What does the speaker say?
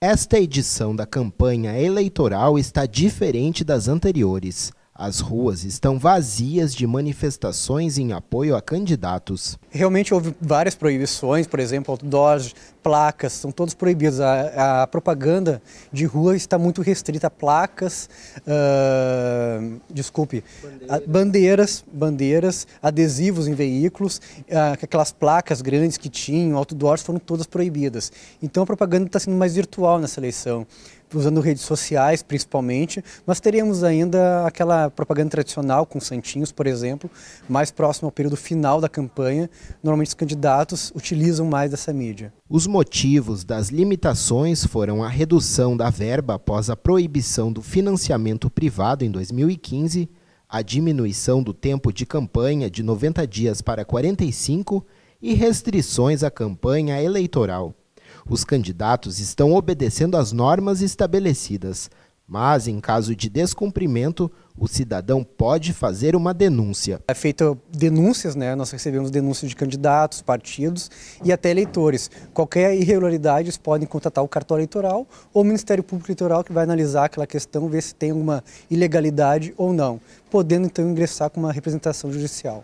Esta edição da campanha eleitoral está diferente das anteriores. As ruas estão vazias de manifestações em apoio a candidatos. Realmente houve várias proibições, por exemplo, outdoors, placas, são todos proibidos. A, a propaganda de rua está muito restrita a placas, uh, desculpe, bandeiras, bandeiras, adesivos em veículos, ah, aquelas placas grandes que tinham, outdoors, foram todas proibidas. Então a propaganda está sendo mais virtual nessa eleição usando redes sociais principalmente, mas teríamos ainda aquela propaganda tradicional com santinhos, por exemplo, mais próximo ao período final da campanha. Normalmente os candidatos utilizam mais dessa mídia. Os motivos das limitações foram a redução da verba após a proibição do financiamento privado em 2015, a diminuição do tempo de campanha de 90 dias para 45 e restrições à campanha eleitoral. Os candidatos estão obedecendo às normas estabelecidas, mas em caso de descumprimento, o cidadão pode fazer uma denúncia. É feita denúncias, né? Nós recebemos denúncias de candidatos, partidos e até eleitores. Qualquer irregularidade, eles podem contatar o cartório eleitoral ou o Ministério Público Eleitoral que vai analisar aquela questão, ver se tem uma ilegalidade ou não, podendo então ingressar com uma representação judicial.